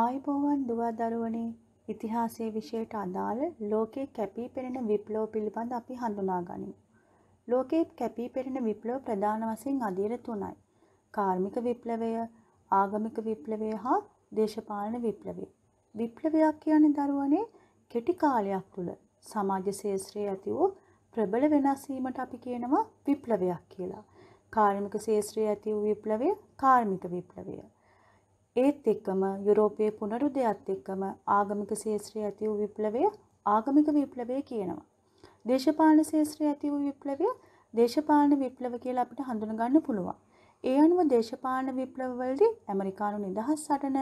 ආයුබෝවන් දුවා දරුවනේ ඉතිහාසයේ විෂයට අදාළ ලෝකයේ කැපී පෙනෙන විප්ලව පිළිබඳ අපි හඳුනා ගනිමු. ලෝකයේ කැපී පෙනෙන විප්ලව ප්‍රධාන වශයෙන් අදියර තුනයි. කාර්මික විප්ලවය, ආගමික විප්ලවය හා දේශපාලන විප්ලවය. විප්ලවයක් කියන්නේ දරුවනේ කෙටි කාලයක් තුළ සමාජ ශාස්ත්‍රයේ ඇති වූ ප්‍රබල වෙනස් වීමට අපි කියනවා විප්ලවයක් කියලා. කාර්මික ශාස්ත්‍රයේ ඇති වූ විප්ලවය කාර්මික විප්ලවය. ඒත් එක්කම යුරෝපයේ පුනරුදයත් එක්කම ආගමික ශේත්‍රයේ ඇති වූ විප්ලවය ආගමික විප්ලවය කියනවා. දේශපාලන ශේත්‍රයේ ඇති වූ විප්ලවය දේශපාලන විප්ලව කියලා අපිට හඳුනගන්න පුළුවන්. ඒ අනුව දේශපාලන විප්ලවවලදී ඇමරිකානු නිදහස් සටන,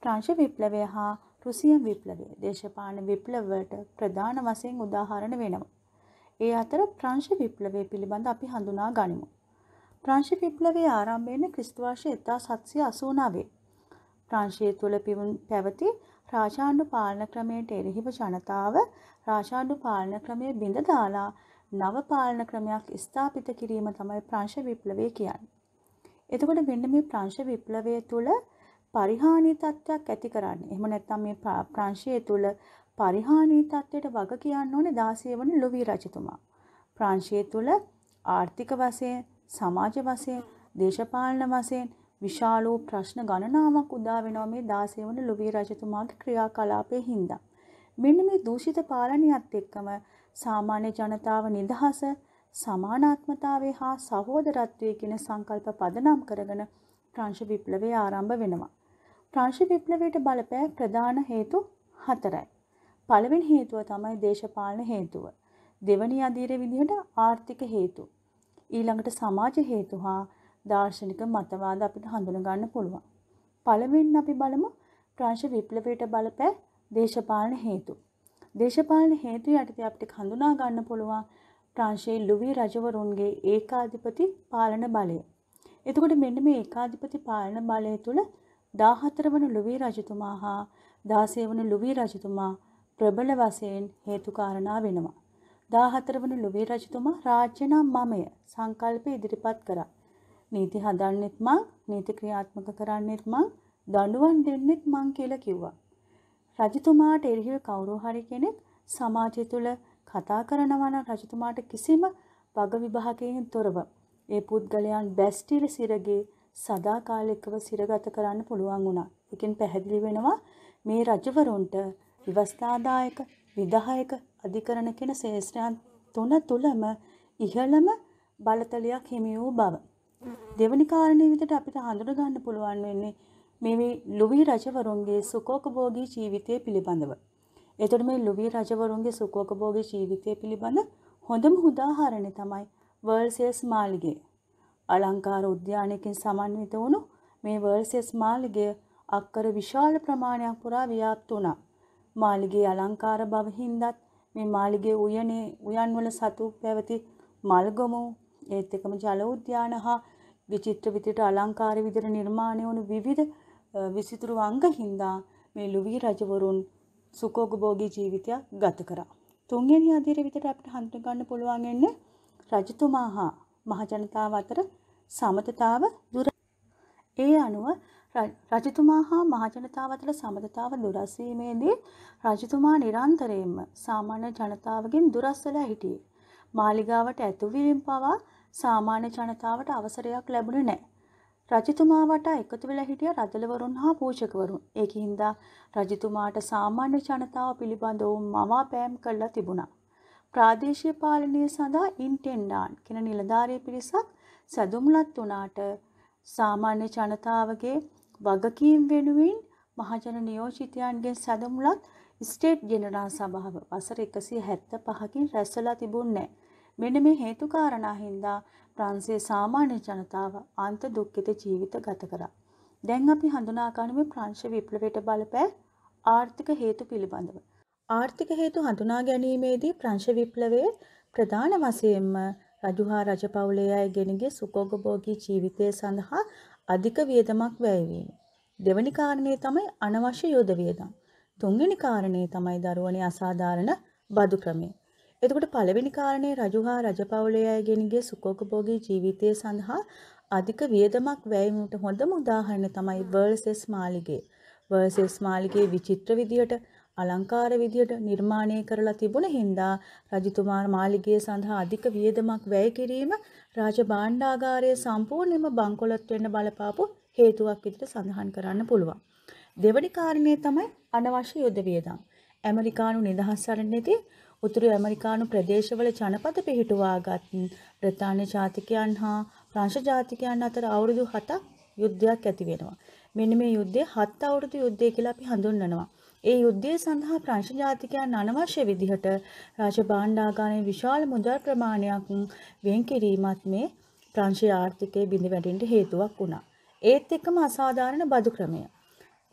ට්‍රංශ විප්ලවය හා රුසියන් විප්ලවය දේශපාලන විප්ලවවලට ප්‍රධාන වශයෙන් උදාහරණ වෙනවා. ඒ අතර ප්‍රංශ විප්ලවය පිළිබඳ අපි හඳුනා ගනිමු. ප්‍රංශ විප්ලවයේ ආරම්භයෙන් ක්‍රිස්තු වර්ෂ 1789 ප්‍රංශය තුළ පැවති රාජාණ්ඩු පාලන ක්‍රමයට එරෙහිව ජනතාව රාජාණ්ඩු පාලන ක්‍රමය බිඳ දාලා නව පාලන ක්‍රමයක් ස්ථාපිත කිරීම තමයි ප්‍රංශ විප්ලවය කියන්නේ. එතකොට මෙන්න මේ ප්‍රංශ විප්ලවය තුළ පරිහානී තත්ත්වයක් ඇති කරන්න. එහෙම නැත්නම් මේ ප්‍රංශය තුළ පරිහානී තත්ත්වයට වග කියන්න ඕනේ 16 වන ලොවි රජතුමා. ප්‍රංශය තුළ ආර්ථික වශයෙන්, සමාජ වශයෙන්, දේශපාලන වශයෙන් විශාලෝ ප්‍රශ්න ගණනාවක් උදා වෙනවා මේ 16 වන ලුවී රජතුමාගේ ක්‍රියාකලාපයේ හින්දා. මෙන්න මේ දූෂිත පාලනයත් එක්කම සාමාන්‍ය ජනතාව නිදහස, සමානාත්මතාවය හා සහෝදරත්වය කියන සංකල්ප පදනම් කරගෙන ප්‍රංශ විප්ලවය ආරම්භ වෙනවා. ප්‍රංශ විප්ලවයට බලපෑ ප්‍රධාන හේතු හතරයි. පළවෙනි හේතුව තමයි දේශපාලන හේතුව. දෙවැනි අධීර විදිහට ආර්ථික හේතු. ඊළඟට සමාජ හේතු හා දාර්ශනික මතවාද අපිට හඳුනගන්න පුළුවන්. පළවෙන් අපි බලමු ප්‍රංශ විප්ලවයට බලපෑ දේශපාලන හේතු. දේශපාලන හේතු යටතේ අපිට හඳුනා ගන්න පුළුවන් ප්‍රංශයේ ලුවි රජවරුන්ගේ ඒකාධිපති පාලන බලය. එතකොට මෙන්න මේ ඒකාධිපති පාලන බලය තුළ 14 වන ලුවි රජතුමා හා 16 වන ලුවි රජතුමා ප්‍රබල වශයෙන් හේතු කාරණා වෙනවා. 14 වන ලුවි රජතුමා රාජ්‍ය නම් මමය සංකල්ප ඉදිරිපත් කරා. නීති හදන්නෙත් මං නීති ක්‍රියාත්මක කරන්නෙත් මං දඬුවම් දෙන්නෙත් මං කියලා කිව්වා. රජතුමාට එරෙහිව කවුරු හරි කෙනෙක් සමාජය තුළ කතා කරනවා නම් රජතුමාට කිසිම වග විභාගයෙන් තොරව ඒ පුද්ගලයන් බැස්ටිල සිරගේ සදාකාලිකව සිරගත කරන්න පුළුවන් වුණා. එකෙන් පැහැදිලි වෙනවා මේ රජවරුන්ට විවස්ථාදායක විධායක අධිකරණ කියන ශේෂ්ත්‍රයන් තුන තුලම ඉහළම බලතලයක් හිමි වූ බව. දෙවනි කාරණේ විදිහට අපිට හඳුන ගන්න පුළුවන් වෙන්නේ මේ ලුවී රජවරුන්ගේ සුඛෝපභෝගී ජීවිතය පිළිබඳව. එතකොට මේ ලුවී රජවරුන්ගේ සුඛෝපභෝගී ජීවිතය පිළිබඳ හොඳම උදාහරණය තමයි වර්ල්සෙස් මාලිගය. අලංකාර උද්‍යානයකින් සමන්විත වුණු මේ වර්ල්සෙස් මාලිගය අක්කර විශාල ප්‍රමාණයක් පුරා ව්‍යාප්ත වුණා. මාලිගයේ අලංකාර බව හින්දා මේ මාලිගයේ උයනේ උයන්වල සතු පැවති මල්ගමු ඒත් එකම ජල උද්‍යාන හා විචිත්‍ර විදිහට අලංකාර විදිහට නිර්මාණය වුණු විවිධ විසිතුරු අංග හින්දා මේ ලුවී රජවරුන් සුඛෝගභෝගී ජීවිතයක් ගත කරා. තුන්වෙනි අදියර විදිහට අපිට හඳුන ගන්න පුළුවන් වෙන්නේ රජතුමා හා මහජනතාව අතර සමතතාව දුර ඒ අනුව රජතුමා හා මහජනතාව අතර සමතතාව දුරස් වීමේදී රජතුමා නිරන්තරයෙන්ම සාමාන්‍ය ජනතාවගෙන් දුරස් වෙලා හිටියේ. මාලිගාවට ඇතුළු වීම පවා සාමාන්‍ය ජනතාවට අවසරයක් ලැබුණේ නැහැ. රජතුමා වටා එකතු වෙලා හිටිය රදලවරුන් හා පූජකවරුන්. ඒකින්ද රජතුමාට සාමාන්‍ය ජනතාව පිළිබඳව මවාපෑම් කළා තිබුණා. ප්‍රාදේශීය පාලනය සඳහා ඉන්ටෙන්ඩාන්ට් කියන නිලධාරී පිරිසක් සැදුම්ලත් වුණාට සාමාන්‍ය ජනතාවගේ වගකීම් වෙනුවෙන් මහජන නියෝජිතයන්ගේ සැදුම්ලත් ස්ටේට් ජෙනරාල් සභාව වසර 175කින් රැස්වලා තිබුණේ නැහැ. මෙන්න මේ හේතු කාරණා හින්දා ප්‍රංශයේ සාමාන්‍ය ජනතාව අන්ත දුක්ඛිත ජීවිත ගත කරා. දැන් අපි හඳුනා ගන්නේ ප්‍රංශ විප්ලවයට බලපෑ ආර්ථික හේතු පිළිබඳව. ආර්ථික හේතු හඳුනා ගැනීමේදී ප්‍රංශ විප්ලවයේ ප්‍රධාන වශයෙන්ම රජුහා රජපෞලේ අය ගෙනගේ සුඛෝගභෝගී ජීවිතය සඳහා අධික වියදමක් වැය වීම. දෙවැනි කාරණේ තමයි අනවශ්‍ය යුද වියදම්. තුන්වෙනි කාරණේ තමයි දරුවනේ අසාධාරණ බදු ක්‍රමය. එතකොට පළවෙනි කාරණේ රජු හා රජපෞලේ අයගෙනගේ සුඛෝපභෝගී ජීවිතය සඳහා අධික වියදමක් වැයීමට හොඳම උදාහරණ තමයි වර්සස් මාලිගේ. වර්සස් මාලිගේ විචිත්‍ර විදියට අලංකාර විදියට නිර්මාණය කරලා තිබුණ හින්දා රජතුමා මාලිගය සඳහා අධික වියදමක් වැය කිරීම රාජභාණ්ඩාගාරයේ සම්පූර්ණයෙන්ම බංකොලොත් වෙන්න බලපාපු හේතුවක් විදිහට සඳහන් කරන්න පුළුවන්. දෙවැනි කාරණේ තමයි අනවශ්‍ය යුද වියදම්. ඇමරිකානු නිදහස් සරණේදී උතුරු ඇමරිකානු ප්‍රදේශවල ජනපද පිහිටුවාගත් බ්‍රතාන්‍ය ජාතිකයන් හා ප්‍රංශ ජාතිකයන් අතර අවුරුදු 7ක් යුද්ධයක් ඇති වෙනවා. මෙන්න මේ යුද්ධය හත් අවුරුදු යුද්ධය කියලා අපි හඳුන්වනවා. ඒ යුද්ධය සඳහා ප්‍රංශ ජාතිකයන් අනවශ්‍ය විදිහට රාජභාණ්ඩාගාරයේ විශාල මුදල් ප්‍රමාණයක් වෙන් කිරීමත් මේ ප්‍රංශ ආර්ථිකයේ බිඳ වැටෙන්න හේතුවක් වුණා. ඒත් එක්කම අසාධාරණ බදු ක්‍රමය.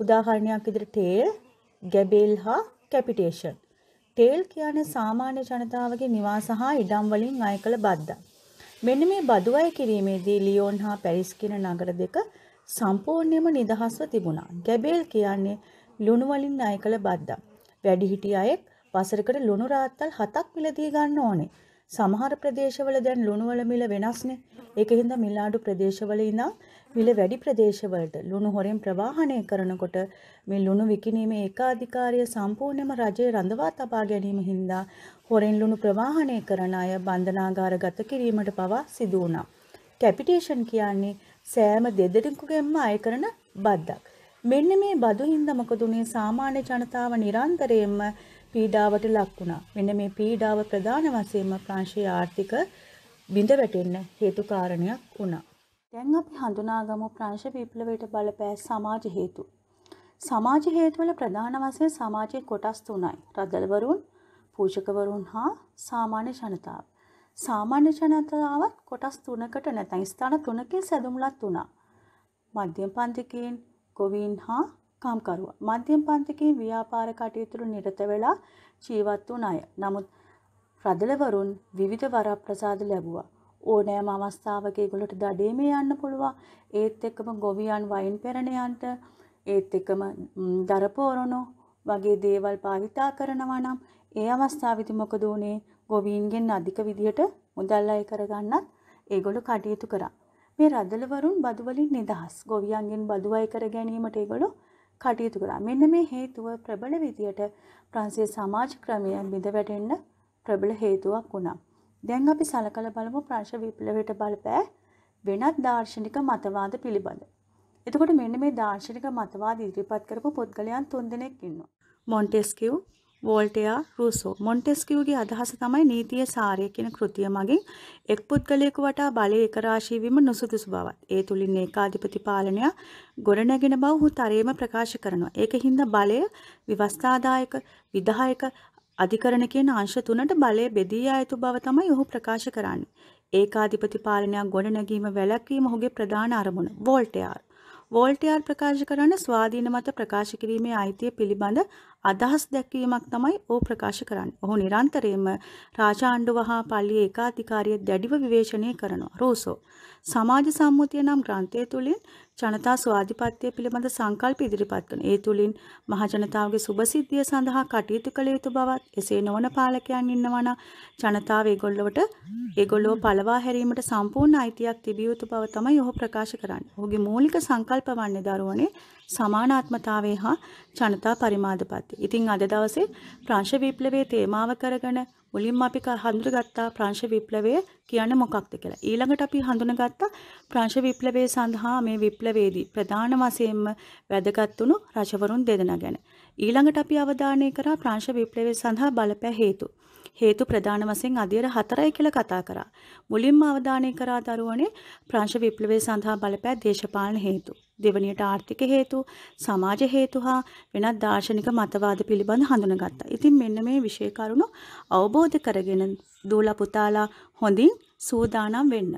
උදාහරණයක් විදිහට ටේල්, ගැබෙල් හා කැපිටේෂන් ටේල් කියන්නේ සාමාන්‍ය ජනතාවගේ නිවාස හා ඉඩම් වලින් අය කළ බද්දා. මෙන්න මේ බදු අය කිරීමේදී ලියෝන් හා පැරිස් කියන නගර දෙක සම්පූර්ණයෙන්ම නිදහස්ව තිබුණා. ගැබේල් කියන්නේ ලුණු වලින් අය කළ බද්දා. වැඩිහිටි අයෙක් වසරකට ලුණු රාත්තල් 7ක් මිලදී ගන්න ඕනේ. සමහර ප්‍රදේශවල දැන් ලුණුවල මිල වෙනස්නේ. ඒකෙන් හින්දා මිලාඩු ප්‍රදේශවල ඉඳන් මිල වැඩි ප්‍රදේශවලට ලුණු හොරෙන් ප්‍රවාහනය කරනකොට මේ ලුණු විකිණීමේ ඒකාධිකාරිය සම්පූර්ණයෙන්ම රජයේ රඳවා තබා ගැනීම හින්දා හොරෙන් ලුණු ප්‍රවාහනය කරන අය බන්ධනාගාරගත කිරීමට පවා සිදු වුණා. කැපිටේෂන් කියන්නේ සෑම දෙදෙනෙකුගෙන්ම අය කරන බද්දක්. මෙන්න මේ බදු හින්දා මොකද උනේ සාමාන්‍ය ජනතාව නිරන්තරයෙන්ම පීඩාවට ලක් වුණා. මෙන්න මේ පීඩාව ප්‍රධාන වශයෙන්ම ප්‍රංශයේ ආර්ථික බිඳ වැටෙන්න හේතු කාරණයක් වුණා. දැන් අපි හඳුනාගමු ප්‍රංශ විප්ලවයට බලපෑ සමාජ හේතු. සමාජ හේතුවල ප්‍රධාන වශයෙන් සමාජයේ කොටස් තුනයි. රදල්වරුන්, පූජකවරුන් හා සාමාන්‍ය ජනතාව. සාමාන්‍ය ජනතාවත් කොටස් තුනකට නැත්නම් ස්ථාන තුනකින් සැදුම්ලත් වුණා. මධ්‍යම පන්තිකයින්, ගොවීන් හා කාම්කරුවා. මධ්‍යම පන්තිකේ ව්‍යාපාර කටයුතුවල නිරත වෙලා ජීවත් වුණ අය. නමුත් රදලවරුන් විවිධ වරප්‍රසාද ලැබුවා. ඕනෑම අවස්ථාවක ඒගොල්ලොට දඩේමේ යන්න පුළුවන්. ඒත් එක්කම ගොවියන් වයින් පෙරණයන්ට ඒත් එක්කම දරපෝරණෝ වගේ දේවල් භාවිතා කරනවා නම් ඒ අවස්ථාවේදී මොකද උනේ? ගොවීන්ගෙන් අධික විදිහට මුදල් අය කරගන්නත් ඒගොල්ලෝ කටයුතු කරා. මේ රදලවරුන් බදු වලින් නිදහස්. ගොවියන්ගෙන් බදු අය කර ගැනීමට ඒගොල්ලෝ කටයුතු කරා. මෙන්න මේ හේතුව ප්‍රබල විදියට ප්‍රංශයේ සමාජ ක්‍රමය බිඳවැටෙන්න ප්‍රබල හේතුවක් වුණා. දැන් අපි සලකලා බලමු ප්‍රංශ විප්ලවයට බලපෑ වෙනත් දාර්ශනික මතවාද පිළිබඳ. එතකොට මෙන්න මේ දාර්ශනික මතවාද ඉදිරිපත් කරපු පුද්ගලයන් තුන්දෙනෙක් ඉන්නවා. මොන්ටෙස්කියු, වෝල්ටයා රුසෝ මොන්ටෙස්කියුගේ අදහස තමයි නීතිය සාරය කියන කෘතිය මගින් එක් පුද්ගලයෙකු වටා බලය එකරාශී වීම නුසුදුසු බවත් ඒ තුලින් ඒකාධිපති පාලනය ගොඩනැගෙන බව ඔහු තරයේම ප්‍රකාශ කරනවා. ඒකින්ද බලය විවස්ථාදායක විධායක අධිකරණ කියන අංශ තුනට බලය බෙදී යතු බව තමයි ඔහු ප්‍රකාශ කරන්නේ. ඒකාධිපති පාලනයක් ගොඩනැගීම වැළැක්වීම ඔහුගේ ප්‍රධාන අරමුණ. වෝල්ටයා වෝල්ටයාර් ප්‍රකාශ කරන ස්වාධීන මත ප්‍රකාශ කිරීමේ අයිතිය පිළිබඳ අදහස් දැක්වීමක් තමයි ඕ ප්‍රකාශ කරන්න. ඔහු නිරන්තරයෙන්ම රාජාණ්ඩු වහා පල්ලිය ඒකාධිකාරිය දැඩිව විවේශනය කරනවා. රෝසෝ. සමාජ සම්මුතිය නම් ග්‍රන්ථය තුළින් ජනතා ස්වාධිපත්‍ය පිළිබඳ සංකල්ප ඉදිරිපත් කරන. ඒ තුලින් මහජනතාවගේ සුභසිද්ධිය සඳහා කටයුතු කළ යුතු බවත් එසේ නොවන පාලකයන් ඉන්නවා නම් ජනතාව ඒගොල්ලොවට ඒගොල්ලෝ පළවා හැරීමට සම්පූර්ණ අයිතියක් තිබිය යුතු බව තමයි ඔහු ප්‍රකාශ කරන්නේ. ඔහුගේ මූලික සංකල්ප වන්නේ දරුවනේ සමානාත්මතාවය හා ජනතා පරිමාදපත්ති. ඉතින් අද දවසේ ප්‍රංශ විප්ලවයේ තේමාව කරගෙන මුලින්ම අපි හඳුනගත්තා ප්‍රංශ විප්ලවය කියන්නේ මොකක්ද කියලා. ඊළඟට අපි හඳුනගත්තා ප්‍රංශ විප්ලවය සඳහා මේ විප්ලවයේදී ප්‍රධාන වශයෙන්ම වැදගත් වුණු රජවරුන් දෙදෙනා ගැන. ඊළඟට අපි අවධානය කරා ප්‍රංශ විප්ලවය සඳහා බලපෑ හේතු. හේතු ප්‍රධාන වශයෙන් අදියර හතරයි කියලා කතා කරා. මුලින්ම අවධානය කරා දරුවනේ ප්‍රංශ විප්ලවය සඳහා බලපෑ දේශපාලන හේතු. දෙවනියට ආර්ථික හේතු, සමාජ හේතු හා වෙනත් දාර්ශනික මතවාද පිළිබඳ හඳුනගත්තා. ඉතින් මෙන්න මේ විෂය කරුණු අවබෝධ කරගෙන දූලා පුතාලා හොඳින් සූදානම් වෙන්න.